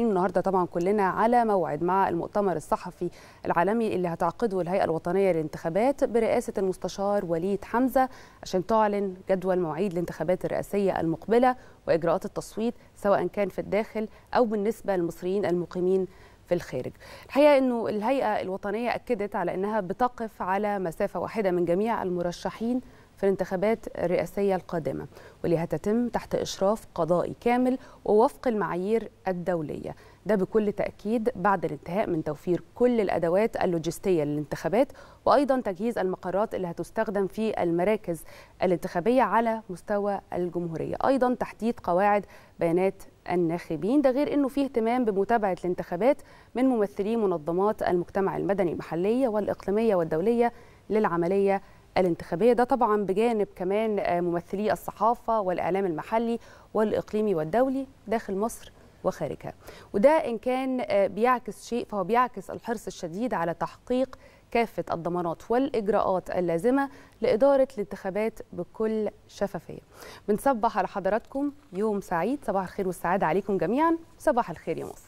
النهارده طبعا كلنا على موعد مع المؤتمر الصحفي العالمي اللي هتعقده الهيئه الوطنيه للانتخابات برئاسه المستشار وليد حمزه عشان تعلن جدول مواعيد الانتخابات الرئاسيه المقبله واجراءات التصويت سواء كان في الداخل او بالنسبه للمصريين المقيمين في الخارج. الحقيقه انه الهيئه الوطنيه اكدت على انها بتقف على مسافه واحده من جميع المرشحين في الانتخابات الرئاسية القادمة واللي هتتم تحت إشراف قضائي كامل ووفق المعايير الدولية ده بكل تأكيد بعد الانتهاء من توفير كل الأدوات اللوجستية للانتخابات وأيضا تجهيز المقرات اللي هتستخدم في المراكز الانتخابية على مستوى الجمهورية أيضا تحديد قواعد بيانات الناخبين ده غير انه فيه اهتمام بمتابعه الانتخابات من ممثلي منظمات المجتمع المدني المحليه والاقليميه والدوليه للعمليه الانتخابية ده طبعا بجانب كمان آه، ممثلي الصحافة والإعلام المحلي والإقليمي والدولي داخل مصر وخارجها وده إن كان آه، بيعكس شيء فهو بيعكس الحرص الشديد على تحقيق كافة الضمانات والإجراءات اللازمة لإدارة الانتخابات بكل شفافية بنصبح على حضراتكم يوم سعيد صباح الخير والسعادة عليكم جميعا صباح الخير يا مصر